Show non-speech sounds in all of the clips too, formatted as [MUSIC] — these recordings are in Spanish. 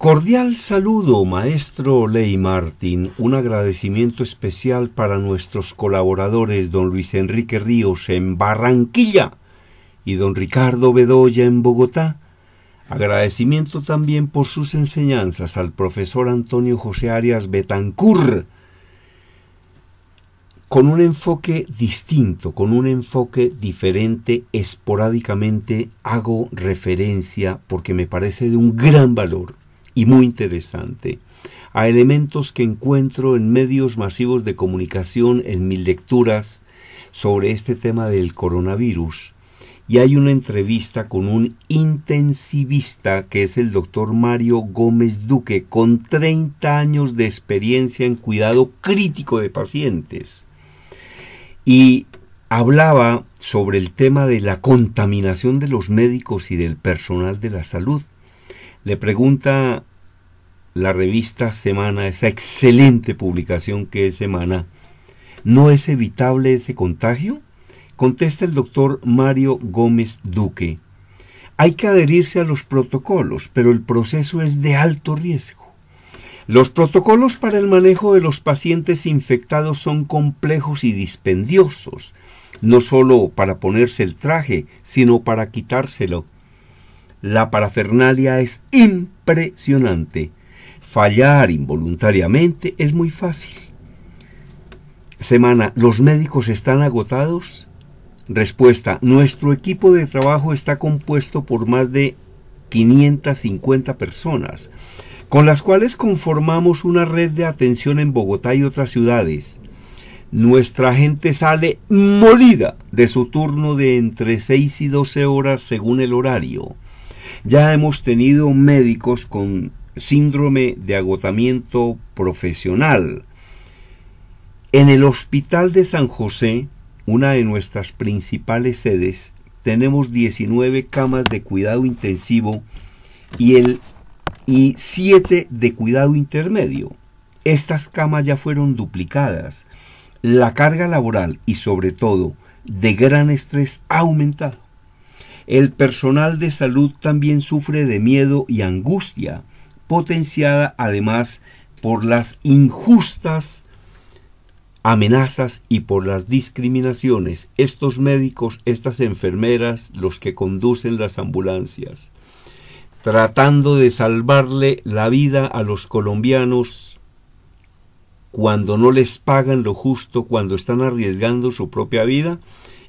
Cordial saludo, maestro Ley Martín. Un agradecimiento especial para nuestros colaboradores, don Luis Enrique Ríos en Barranquilla y don Ricardo Bedoya en Bogotá. Agradecimiento también por sus enseñanzas al profesor Antonio José Arias Betancur, con un enfoque distinto, con un enfoque diferente, esporádicamente hago referencia porque me parece de un gran valor y muy interesante a elementos que encuentro en medios masivos de comunicación, en mis lecturas sobre este tema del coronavirus. Y hay una entrevista con un intensivista que es el doctor Mario Gómez Duque, con 30 años de experiencia en cuidado crítico de pacientes. Y hablaba sobre el tema de la contaminación de los médicos y del personal de la salud. Le pregunta la revista Semana, esa excelente publicación que es Semana, ¿no es evitable ese contagio? Contesta el doctor Mario Gómez Duque. Hay que adherirse a los protocolos, pero el proceso es de alto riesgo. Los protocolos para el manejo de los pacientes infectados son complejos y dispendiosos, no solo para ponerse el traje, sino para quitárselo. La parafernalia es impresionante fallar involuntariamente es muy fácil. Semana, ¿los médicos están agotados? Respuesta, nuestro equipo de trabajo está compuesto por más de 550 personas, con las cuales conformamos una red de atención en Bogotá y otras ciudades. Nuestra gente sale molida de su turno de entre 6 y 12 horas según el horario. Ya hemos tenido médicos con síndrome de agotamiento profesional. En el Hospital de San José, una de nuestras principales sedes, tenemos 19 camas de cuidado intensivo y, el, y 7 de cuidado intermedio. Estas camas ya fueron duplicadas. La carga laboral y sobre todo de gran estrés ha aumentado. El personal de salud también sufre de miedo y angustia potenciada además por las injustas amenazas y por las discriminaciones. Estos médicos, estas enfermeras, los que conducen las ambulancias, tratando de salvarle la vida a los colombianos cuando no les pagan lo justo, cuando están arriesgando su propia vida,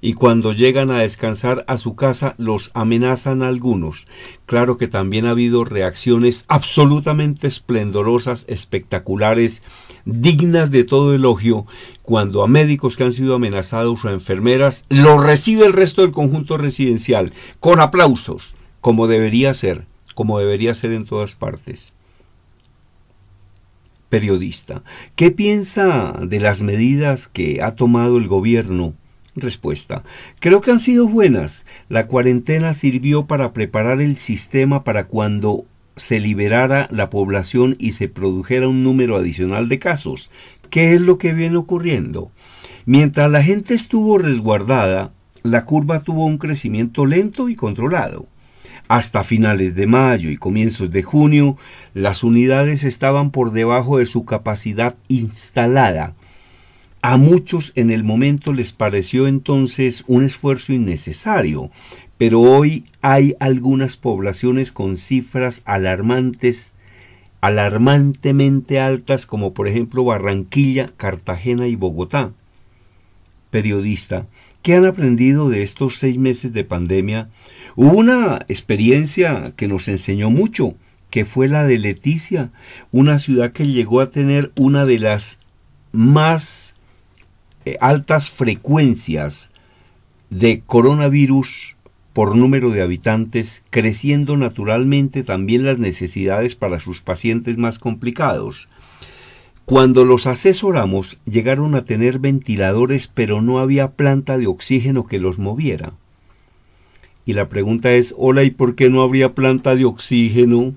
y cuando llegan a descansar a su casa los amenazan algunos. Claro que también ha habido reacciones absolutamente esplendorosas, espectaculares, dignas de todo elogio, cuando a médicos que han sido amenazados o a enfermeras lo recibe el resto del conjunto residencial, con aplausos, como debería ser, como debería ser en todas partes periodista. ¿Qué piensa de las medidas que ha tomado el gobierno Respuesta. Creo que han sido buenas. La cuarentena sirvió para preparar el sistema para cuando se liberara la población y se produjera un número adicional de casos. ¿Qué es lo que viene ocurriendo? Mientras la gente estuvo resguardada, la curva tuvo un crecimiento lento y controlado. Hasta finales de mayo y comienzos de junio, las unidades estaban por debajo de su capacidad instalada a muchos en el momento les pareció entonces un esfuerzo innecesario, pero hoy hay algunas poblaciones con cifras alarmantes, alarmantemente altas, como por ejemplo Barranquilla, Cartagena y Bogotá. Periodista, ¿qué han aprendido de estos seis meses de pandemia? Hubo una experiencia que nos enseñó mucho, que fue la de Leticia, una ciudad que llegó a tener una de las más eh, altas frecuencias de coronavirus por número de habitantes, creciendo naturalmente también las necesidades para sus pacientes más complicados. Cuando los asesoramos llegaron a tener ventiladores pero no había planta de oxígeno que los moviera. Y la pregunta es, hola, ¿y por qué no habría planta de oxígeno?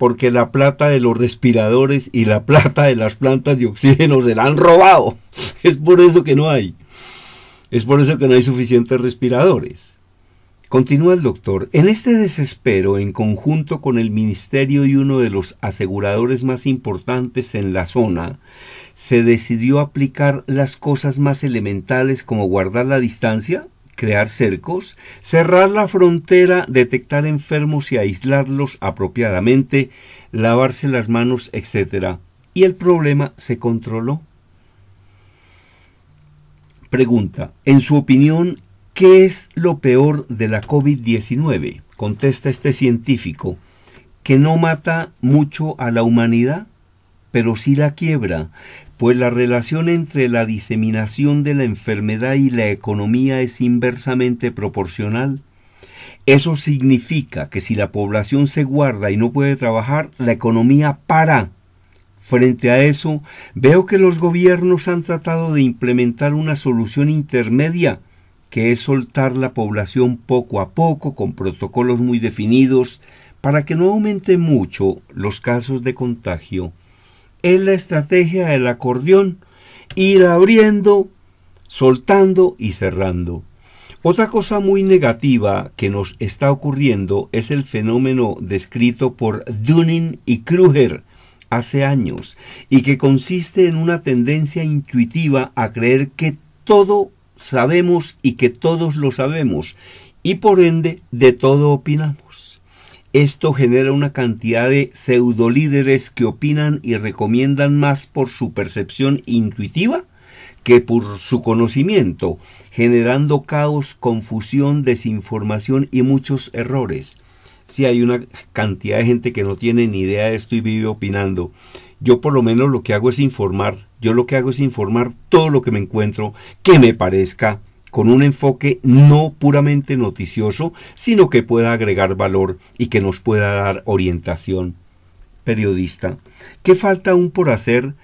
porque la plata de los respiradores y la plata de las plantas de oxígeno se la han robado. [LAUGHS] Es por eso que no hay. Es por eso que no hay suficientes respiradores. Continúa el doctor. En este desespero, en conjunto con el ministerio y uno de los aseguradores más importantes en la zona, se decidió aplicar las cosas más elementales como guardar la distancia, crear cercos, cerrar la frontera, detectar enfermos y aislarlos apropiadamente, lavarse las manos, etc. Y el problema se controló. Pregunta, en su opinión, ¿qué es lo peor de la COVID-19? Contesta este científico, que no mata mucho a la humanidad, pero sí la quiebra, pues la relación entre la diseminación de la enfermedad y la economía es inversamente proporcional. Eso significa que si la población se guarda y no puede trabajar, la economía para. Frente a eso, veo que los gobiernos han tratado de implementar una solución intermedia, que es soltar la población poco a poco con protocolos muy definidos para que no aumente mucho los casos de contagio es la estrategia del acordeón, ir abriendo, soltando y cerrando. Otra cosa muy negativa que nos está ocurriendo es el fenómeno descrito por Dunning y Kruger hace años y que consiste en una tendencia intuitiva a creer que todo sabemos y que todos lo sabemos y por ende de todo opinamos. Esto genera una cantidad de pseudolíderes que opinan y recomiendan más por su percepción intuitiva que por su conocimiento, generando caos, confusión, desinformación y muchos errores. Si hay una cantidad de gente que no tiene ni idea de esto y vive opinando. Yo por lo menos lo que hago es informar. Yo lo que hago es informar todo lo que me encuentro que me parezca con un enfoque no puramente noticioso, sino que pueda agregar valor y que nos pueda dar orientación. Periodista, ¿qué falta aún por hacer?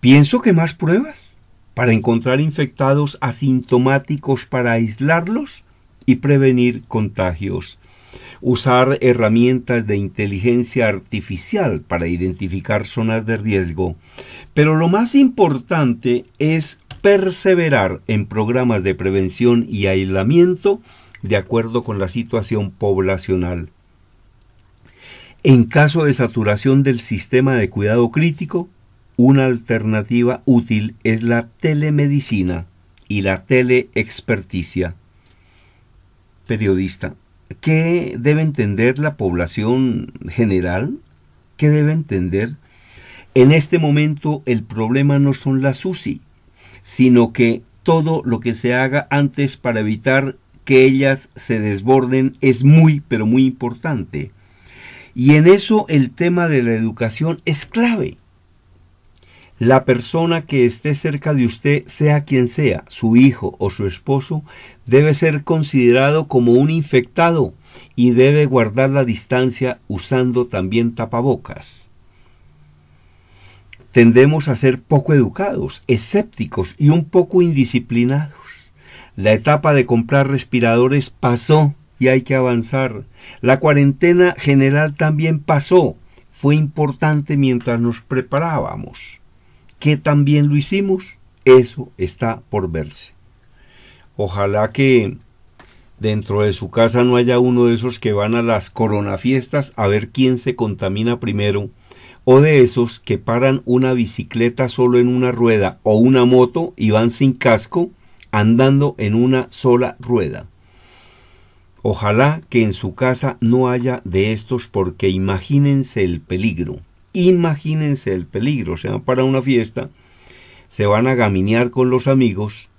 Pienso que más pruebas para encontrar infectados asintomáticos para aislarlos y prevenir contagios. Usar herramientas de inteligencia artificial para identificar zonas de riesgo. Pero lo más importante es perseverar en programas de prevención y aislamiento de acuerdo con la situación poblacional. En caso de saturación del sistema de cuidado crítico, una alternativa útil es la telemedicina y la teleexperticia. Periodista, ¿qué debe entender la población general? ¿Qué debe entender? En este momento el problema no son las UCI, sino que todo lo que se haga antes para evitar que ellas se desborden es muy, pero muy importante. Y en eso el tema de la educación es clave. La persona que esté cerca de usted, sea quien sea, su hijo o su esposo, debe ser considerado como un infectado y debe guardar la distancia usando también tapabocas tendemos a ser poco educados, escépticos y un poco indisciplinados. La etapa de comprar respiradores pasó y hay que avanzar. La cuarentena general también pasó. Fue importante mientras nos preparábamos. ¿Qué también lo hicimos? Eso está por verse. Ojalá que dentro de su casa no haya uno de esos que van a las coronafiestas a ver quién se contamina primero o de esos que paran una bicicleta solo en una rueda o una moto y van sin casco andando en una sola rueda. Ojalá que en su casa no haya de estos porque imagínense el peligro. Imagínense el peligro. Se van para una fiesta, se van a gaminear con los amigos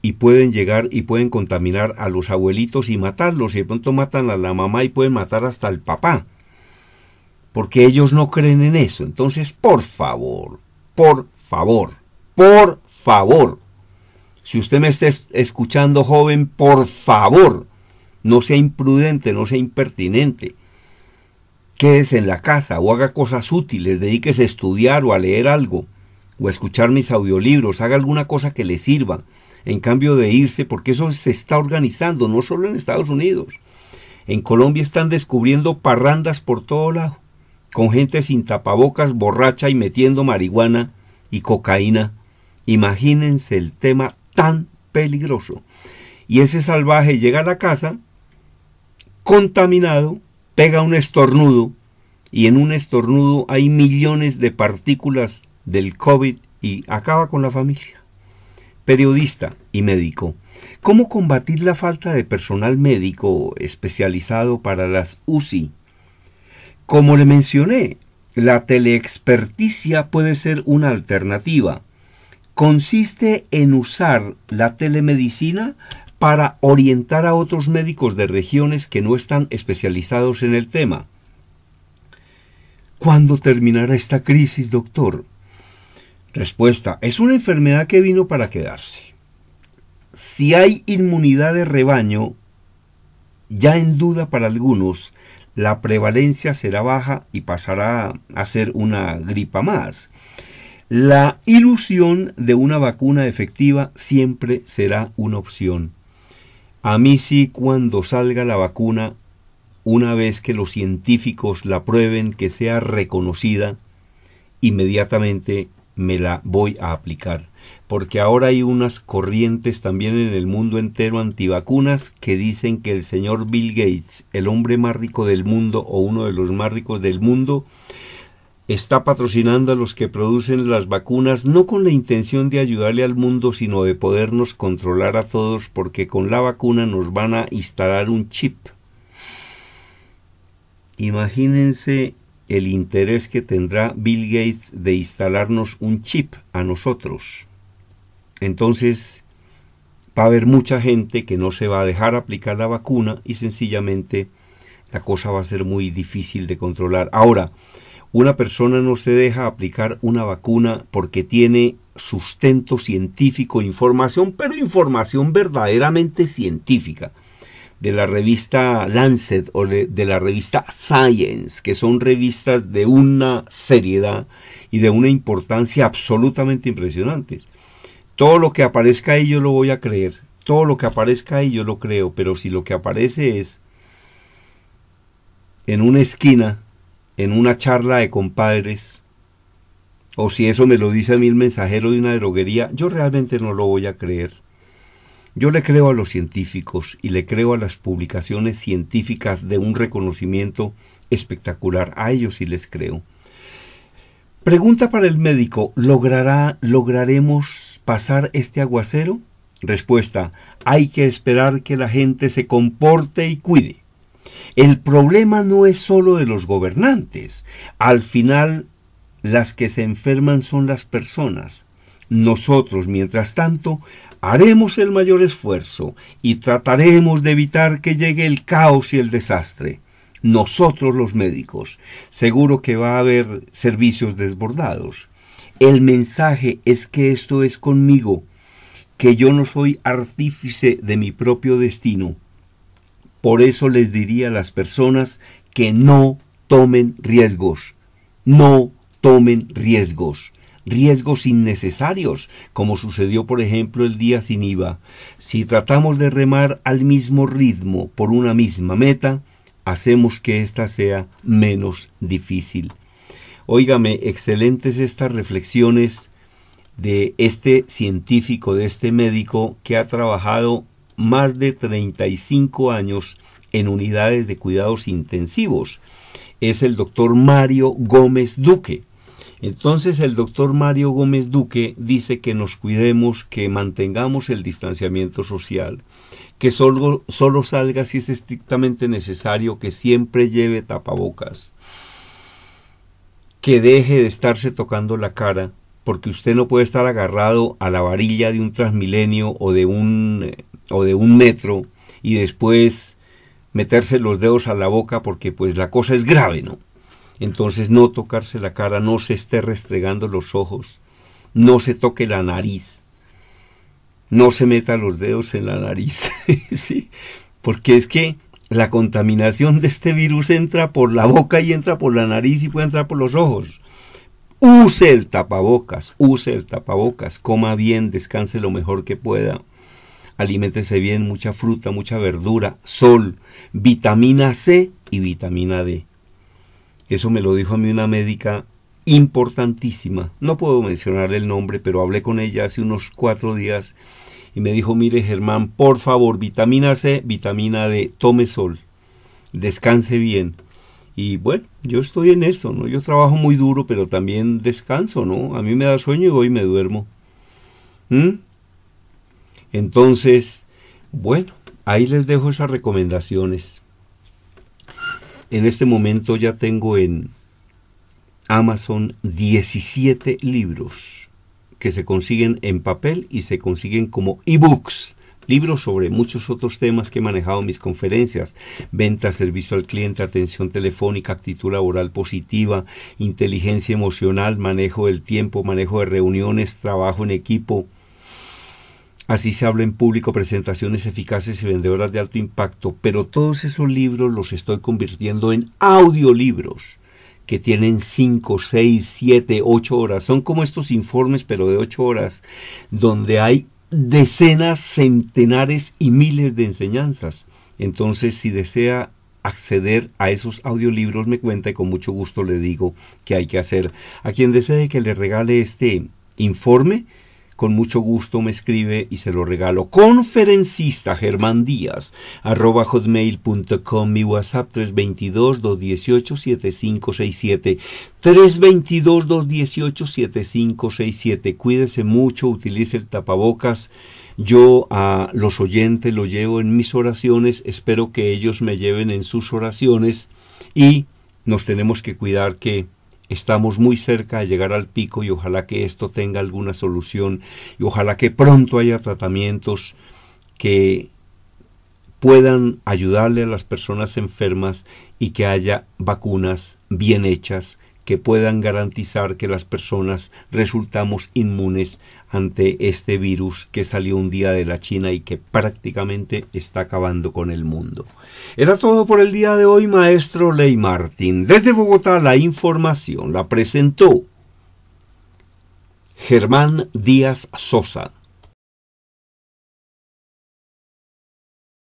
y pueden llegar y pueden contaminar a los abuelitos y matarlos. Y de pronto matan a la mamá y pueden matar hasta al papá porque ellos no creen en eso. Entonces, por favor, por favor, por favor, si usted me está escuchando joven, por favor, no sea imprudente, no sea impertinente. Quédese en la casa o haga cosas útiles, dedíquese a estudiar o a leer algo o a escuchar mis audiolibros, haga alguna cosa que le sirva, en cambio de irse, porque eso se está organizando, no solo en Estados Unidos. En Colombia están descubriendo parrandas por todo lado con gente sin tapabocas, borracha y metiendo marihuana y cocaína. Imagínense el tema tan peligroso. Y ese salvaje llega a la casa contaminado, pega un estornudo y en un estornudo hay millones de partículas del COVID y acaba con la familia. Periodista y médico. ¿Cómo combatir la falta de personal médico especializado para las UCI? Como le mencioné, la teleexperticia puede ser una alternativa. Consiste en usar la telemedicina para orientar a otros médicos de regiones que no están especializados en el tema. ¿Cuándo terminará esta crisis, doctor? Respuesta. Es una enfermedad que vino para quedarse. Si hay inmunidad de rebaño, ya en duda para algunos, la prevalencia será baja y pasará a ser una gripa más. La ilusión de una vacuna efectiva siempre será una opción. A mí sí cuando salga la vacuna, una vez que los científicos la prueben, que sea reconocida, inmediatamente me la voy a aplicar porque ahora hay unas corrientes también en el mundo entero antivacunas que dicen que el señor Bill Gates, el hombre más rico del mundo o uno de los más ricos del mundo, está patrocinando a los que producen las vacunas no con la intención de ayudarle al mundo, sino de podernos controlar a todos porque con la vacuna nos van a instalar un chip. Imagínense el interés que tendrá Bill Gates de instalarnos un chip a nosotros entonces va a haber mucha gente que no se va a dejar aplicar la vacuna y sencillamente la cosa va a ser muy difícil de controlar. Ahora, una persona no se deja aplicar una vacuna porque tiene sustento científico, información, pero información verdaderamente científica de la revista Lancet o de la revista Science, que son revistas de una seriedad y de una importancia absolutamente impresionantes. Todo lo que aparezca ahí yo lo voy a creer. Todo lo que aparezca ahí yo lo creo. Pero si lo que aparece es en una esquina, en una charla de compadres, o si eso me lo dice a mí el mensajero de una droguería, yo realmente no lo voy a creer. Yo le creo a los científicos y le creo a las publicaciones científicas de un reconocimiento espectacular. A ellos sí les creo. Pregunta para el médico, ¿logrará, lograremos pasar este aguacero? Respuesta, hay que esperar que la gente se comporte y cuide. El problema no es solo de los gobernantes. Al final, las que se enferman son las personas. Nosotros, mientras tanto, haremos el mayor esfuerzo y trataremos de evitar que llegue el caos y el desastre. Nosotros los médicos. Seguro que va a haber servicios desbordados. El mensaje es que esto es conmigo, que yo no soy artífice de mi propio destino. Por eso les diría a las personas que no tomen riesgos. No tomen riesgos. Riesgos innecesarios, como sucedió por ejemplo el día sin IVA. Si tratamos de remar al mismo ritmo por una misma meta, hacemos que ésta sea menos difícil. Óigame, excelentes estas reflexiones de este científico, de este médico que ha trabajado más de 35 años en unidades de cuidados intensivos. Es el doctor Mario Gómez Duque. Entonces el doctor Mario Gómez Duque dice que nos cuidemos, que mantengamos el distanciamiento social, que solo, solo salga si es estrictamente necesario, que siempre lleve tapabocas que deje de estarse tocando la cara, porque usted no puede estar agarrado a la varilla de un transmilenio o de un, eh, o de un metro y después meterse los dedos a la boca porque pues la cosa es grave, ¿no? Entonces no tocarse la cara, no se esté restregando los ojos, no se toque la nariz, no se meta los dedos en la nariz, [LAUGHS] ¿sí? Porque es que la contaminación de este virus entra por la boca y entra por la nariz y puede entrar por los ojos. Use el tapabocas, use el tapabocas, coma bien, descanse lo mejor que pueda, aliméntese bien, mucha fruta, mucha verdura, sol, vitamina C y vitamina D. Eso me lo dijo a mí una médica importantísima. No puedo mencionar el nombre, pero hablé con ella hace unos cuatro días y me dijo, mire Germán, por favor, vitamina C, vitamina D, tome sol, descanse bien. Y bueno, yo estoy en eso, ¿no? Yo trabajo muy duro, pero también descanso, ¿no? A mí me da sueño y hoy me duermo. ¿Mm? Entonces, bueno, ahí les dejo esas recomendaciones. En este momento ya tengo en Amazon 17 libros que se consiguen en papel y se consiguen como ebooks libros sobre muchos otros temas que he manejado en mis conferencias, venta servicio al cliente, atención telefónica, actitud laboral positiva, inteligencia emocional, manejo del tiempo, manejo de reuniones, trabajo en equipo. Así se habla en público, presentaciones eficaces y vendedoras de alto impacto, pero todos esos libros los estoy convirtiendo en audiolibros que tienen 5, 6, 7, 8 horas. Son como estos informes, pero de 8 horas, donde hay decenas, centenares y miles de enseñanzas. Entonces, si desea acceder a esos audiolibros, me cuenta y con mucho gusto le digo qué hay que hacer. A quien desee que le regale este informe, con mucho gusto me escribe y se lo regalo. Conferencista Germán Díaz, arroba hotmail.com, mi WhatsApp 322-218-7567. 322-218-7567. Cuídese mucho, utilice el tapabocas. Yo a los oyentes lo llevo en mis oraciones, espero que ellos me lleven en sus oraciones y nos tenemos que cuidar que Estamos muy cerca de llegar al pico y ojalá que esto tenga alguna solución y ojalá que pronto haya tratamientos que puedan ayudarle a las personas enfermas y que haya vacunas bien hechas que puedan garantizar que las personas resultamos inmunes ante este virus que salió un día de la China y que prácticamente está acabando con el mundo. Era todo por el día de hoy, maestro Ley Martín. Desde Bogotá la información la presentó Germán Díaz Sosa.